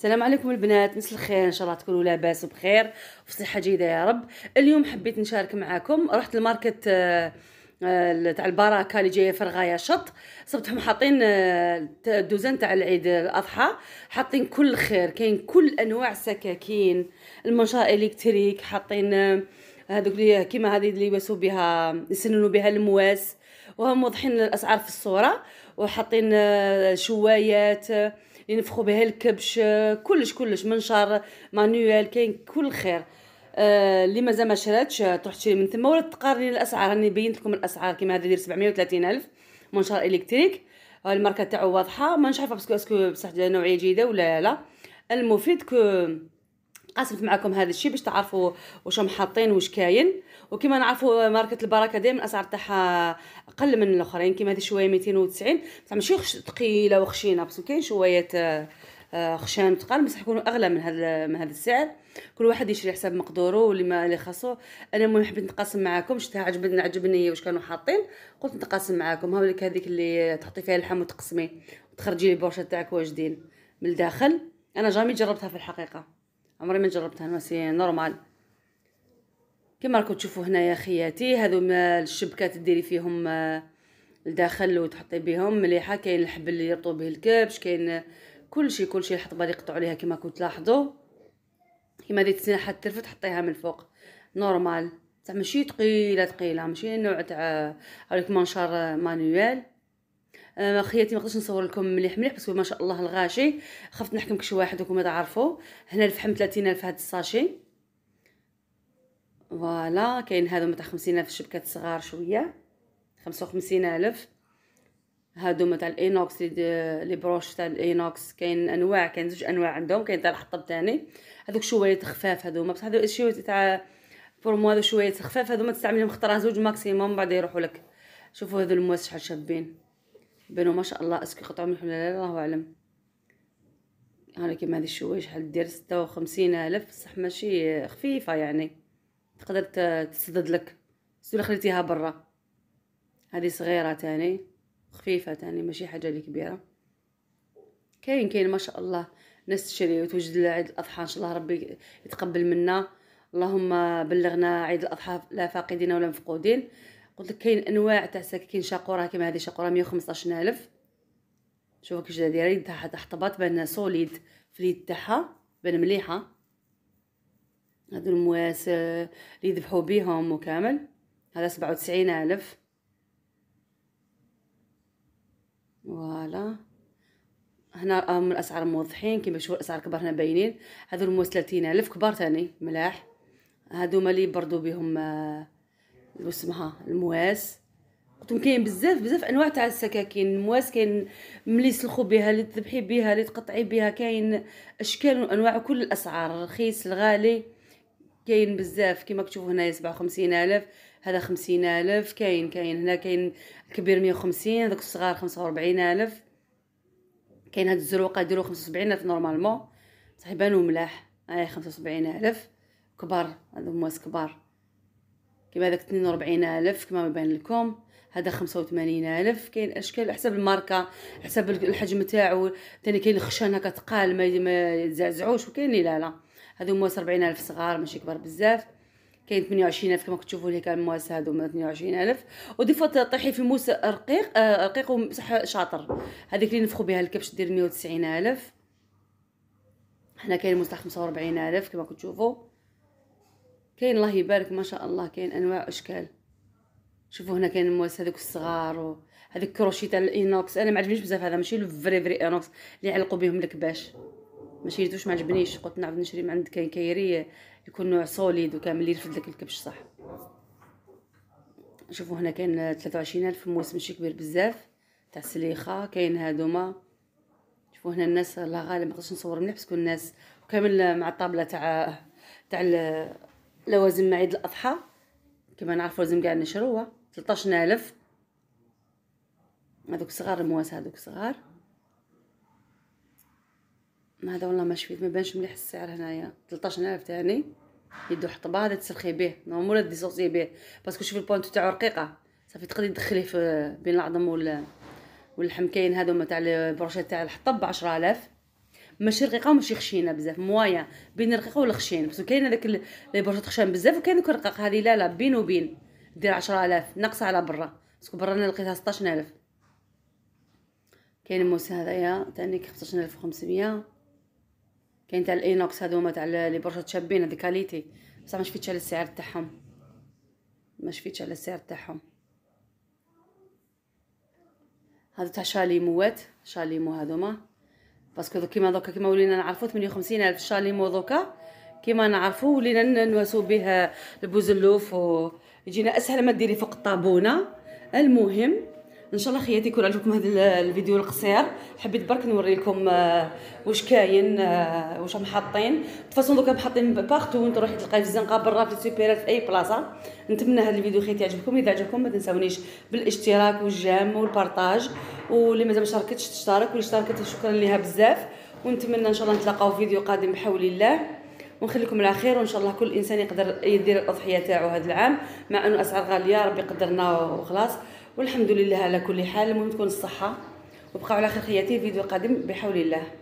السلام عليكم البنات مساء الخير ان شاء الله تكونوا لاباس وبخير وفي صحه جيده يا رب اليوم حبيت نشارك معاكم رحت الماركت آه، آه، تاع البركه اللي جايه في رغايه شط صبتهم حاطين آه، الدوزان تاع العيد الاضحى حاطين كل خير كاين كل انواع السكاكين المنشار الكتريك حاطين هذوك اللي كيما هذه اللي يواسوا بها يسننوا بها المواس وهم واضحين الاسعار في الصوره وحاطين شوايات اللي نفخوا بها الكبش كلش كلش منشار مانويل كاين كل خير آه، اللي آه مازال ما شراتش تروح تشري من ثم ولا تقارني الاسعار راني بينت لكم الاسعار كيما هذا داير 730 الف منشار الكتريك الماركه تاعو واضحه ما عارفه باسكو اسكو بصح نوعيه جيده ولا لا المفيد كو قاسمت معكم هذا الشيء باش تعرفوا واش هم حاطين واش كاين وكما نعرفوا ماركه البركه دائما الاسعار تاعها اقل من الاخرين كيما هذه شويه 290 بصح ماشي ثقيله وخشينه بصح كاين شويه آه، آه، خشان وثقال بصح يكونوا اغلى من هذا من هذا السعر كل واحد يشري حسب مقدوره واللي ما اللي خاصو انا المهم حبيت نتقاسم معاكم شفتها عجبتني عجبني واش كانوا حاطين قلت نتقاسم معاكم هاوليك هذيك اللي تحطي فيها اللحم وتقسمي وتخرجي لي البورشه تاعك واجدين من الداخل انا جامي جربتها في الحقيقه عمري ما جربتها ماشي نورمال كما راكم تشوفوا هنايا خياتي هذو الشبكات ديري فيهم آه، الداخل وتحطي بهم مليحه كاين الحبل اللي يربطوا به الكبش كاين كلشي كلشي الحطبه اللي قطعوا عليها كما كنت تلاحظوا كما ديت السناحه ترفد حطيها من فوق نورمال تاع ماشي ثقيله ثقيله ماشي نوع تاع هذيك منشار مانويل آه خياتي ما قدرتش نصور لكم مليح مليح بس ما شاء الله الغاشي خفت نحكمك شي واحد وكم تعرفوا هنا الفحم 30000 هذا الساشي فوالا كاين هادو تاع خمسين الف شبكات صغار شويه خمسة وخمسين الف هادو تاع الاينوكس لي بروش تاع الاينوكس كاين انواع كاين زوج انواع عندهم كاين تاع الحطب تاني هذوك شويه خفاف هادو بصح هادو شويه تاع بور موا هادو شويه خفاف هادو ما تستعملهم خطره زوج ماكسيموم بعد يروحوا لك شوفوا المواس شحال شابين بينو ما شاء الله اسكو قطعوا ملح ولا لا الله اعلم هانا كيما هذه الشويه شحال دير ستة وخمسين الف بصح ماشي خفيفه يعني تقدر تسدد لك سولا خليتيها برا هذه صغيره تاني خفيفه تاني ماشي حاجه لي كبيره كاين كاين ما شاء الله ناس تشري وتوجد عيد الاضحى ان شاء الله ربي يتقبل منا اللهم بلغنا عيد الاضحى لا فاقدين ولا مفقودين قلت لك كاين انواع تاع سكاكين شاقوره كيما هذه شاقوره ألف شوفوا كيش دايره يدها حتى حطبات بان سوليد في اليد تاعها بان مليحه هادو المواس آه، اللي يذبحوا بيهم وكامل هذا سبعة وتسعين ألف فوالا هنا راهم الاسعار موضحين كيما شوفو الاسعار كبار هنا باينين هادو المواس تلاتين ألف كبار تاني ملاح هذوما اللي بيهم بهم آه، اسمها المواس قلتم كاين بزاف بزاف انواع تاع السكاكين المواس كاين ملي تسلخو بها لي تذبحي بها لي تقطعي بها كاين اشكال وانواع كل الاسعار رخيص الغالي كاين بزاف كيما كتشوفوا هنايا سبعة وخمسين الف هذا خمسين الف كاين كاين هنا كاين الكبير مية وخمسين هذوك الصغار خمسة وربعين الف كاين هاد الزروقه ديرو خمسة وسبعين الف نورمالمون صح يبانو ملاح هاي خمسة وسبعين الف كبار هادو مواس كبار كيما هذاك اثنين وربعين الف كما يبان لكم هذا خمسة وثمانين الف كاين اشكال حسب الماركه حسب الحجم تاعو تاني كاين خشان هكا تقال ما يتزعزعوش وكاين لا لا هادو مواس 40000 صغار ماشي كبار بزاف كاين 28000 كما كتشوفوا هنا كان مواس هادو 28000 ودي فوا طيحي في موس رقيق آه رقيق وصح شاطر هذيك اللي نفخو بها الكبش دير 190000 حنا كاين موس تاع 45000 كما كتشوفوا كاين الله يبارك ما شاء الله كاين انواع اشكال شوفوا هنا كاين مواس هذوك الصغار وهذيك كروشي تاع الاينوكس انا ما عجبنيش بزاف هذا ماشي لو فري فري انوكس اللي علقوا بهم الكباش ما شريتوش ما عجبنيش قلت نعاود نشري من عند كايري يكون نوع سوليد وكامل يرفد لك الكبش صح شوفوا هنا كاين 23000 موس ماشي كبير بزاف تاع السليخه كاين هادوما شوفوا هنا الناس الله غالب ما قدرتش نصور مليح باسكو الناس كامل مع الطابله تاع تاع لوازم عيد الاضحى كما نعرفوا لازم كاع نشروها 13000 هذوك صغار المواس هذوك صغار ما هذا والله ما شفيت ما بانش مليح السعر هنايا 13000 تاني يدو حطبه هذا تسلخي به نورمال ديسوسي به باسكو شوفي البوانت تاعو رقيقه صافي تقدري تدخليه في بين العظم وال واللحم كاين هذو تاع البروشيت تاع الحطب ب 10000 ماشي رقيقه وماشي خشينه بزاف موايا بين الرقيقه والخشين باسكو كاين هذاك لي بروشيت خشان بزاف وكاين دوك الرقاق هذه لا لا بين وبين دير 10000 ناقصه على برا باسكو برا انا لقيتها 16000 كاين الموس هذايا ثاني 15500 كاين تاع الاينوكس هذوما تاع لي برشا شابين هذه كاليتي بصح ما شفتش على السعر تاعهم ما شفتش على السعر تاعهم هذا تاع شاليموات شاليمو هذوما باسكو كيما دوكا كيما ولينا نعرفو 58 الف شاليمو دوكا كيما نعرفو ولينا نواسو به البوزلوف و يجينا اسهل ما ديري فوق الطابونه المهم ان شاء الله خياتي يكون عجبكم هذا الفيديو القصير حبيت برك نوري لكم آه، واش كاين آه، واش محطين حاطين دوكا محطين بارتو وانت روحي تلقاي في الزنقه برا في السوبر في اي بلاصه نتمنى هذا الفيديو خياتي يعجبكم اذا عجبكم ما تنساونيش بالاشتراك والجيم والبارطاج واللي مازال ما شاركتش تشترك واللي اشتركت شكرا ليها بزاف ونتمنى ان شاء الله نتلاقاو في فيديو قادم بحول الله ونخليكم على خير وان شاء الله كل انسان يقدر يدير الاضحيه تاعو هذا العام مع انه اسعار غاليه ربي قدرنا وخلاص والحمد لله على كل حال المهم تكون الصحه وبقاو على خير خياتي فيديو قادم بحول الله